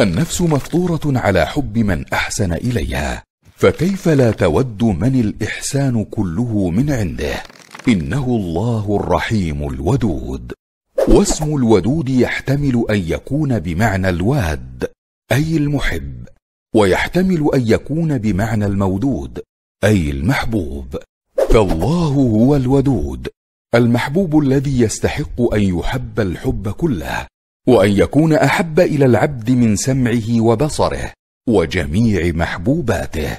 النفس مفطوره على حب من احسن اليها فكيف لا تود من الاحسان كله من عنده انه الله الرحيم الودود واسم الودود يحتمل ان يكون بمعنى الواد اي المحب ويحتمل ان يكون بمعنى المودود اي المحبوب فالله هو الودود المحبوب الذي يستحق ان يحب الحب كله وان يكون احب الى العبد من سمعه وبصره وجميع محبوباته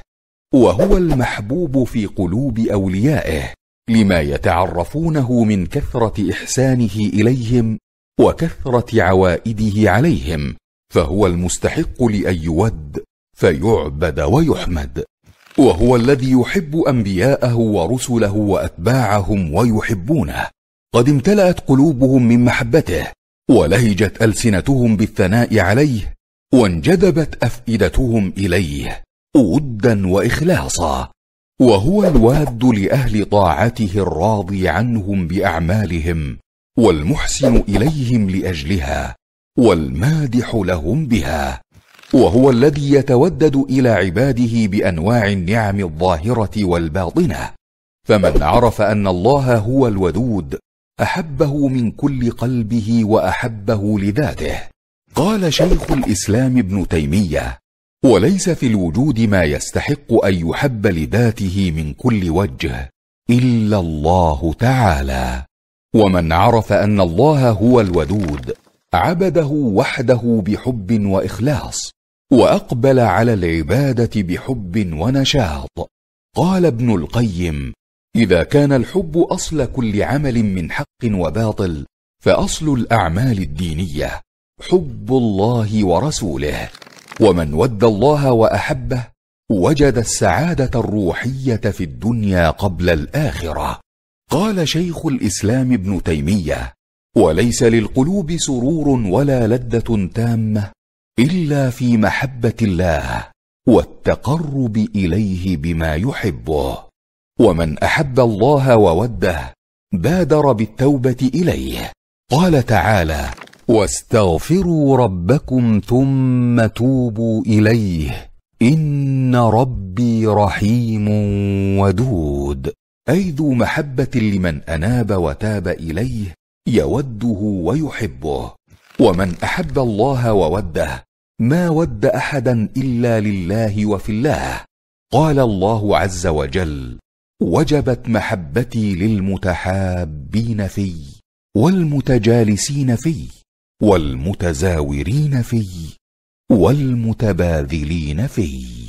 وهو المحبوب في قلوب اوليائه لما يتعرفونه من كثره احسانه اليهم وكثره عوائده عليهم فهو المستحق لان يود فيعبد ويحمد وهو الذي يحب انبياءه ورسله واتباعهم ويحبونه قد امتلات قلوبهم من محبته ولهجت السنتهم بالثناء عليه وانجذبت افئدتهم اليه ودا واخلاصا وهو الواد لاهل طاعته الراضي عنهم باعمالهم والمحسن اليهم لاجلها والمادح لهم بها وهو الذي يتودد الى عباده بانواع النعم الظاهره والباطنه فمن عرف ان الله هو الودود احبه من كل قلبه واحبه لذاته قال شيخ الاسلام ابن تيميه وليس في الوجود ما يستحق ان يحب لذاته من كل وجه الا الله تعالى ومن عرف ان الله هو الودود عبده وحده بحب واخلاص واقبل على العباده بحب ونشاط قال ابن القيم اذا كان الحب اصل كل عمل من حق وباطل فاصل الاعمال الدينيه حب الله ورسوله ومن ود الله واحبه وجد السعاده الروحيه في الدنيا قبل الاخره قال شيخ الاسلام ابن تيميه وليس للقلوب سرور ولا لذه تامه الا في محبه الله والتقرب اليه بما يحبه ومن احب الله ووده بادر بالتوبه اليه قال تعالى واستغفروا ربكم ثم توبوا اليه ان ربي رحيم ودود اي ذو محبه لمن اناب وتاب اليه يوده ويحبه ومن احب الله ووده ما ود احدا الا لله وفي الله قال الله عز وجل وجبت محبتي للمتحابين في والمتجالسين في والمتزاورين في والمتباذلين في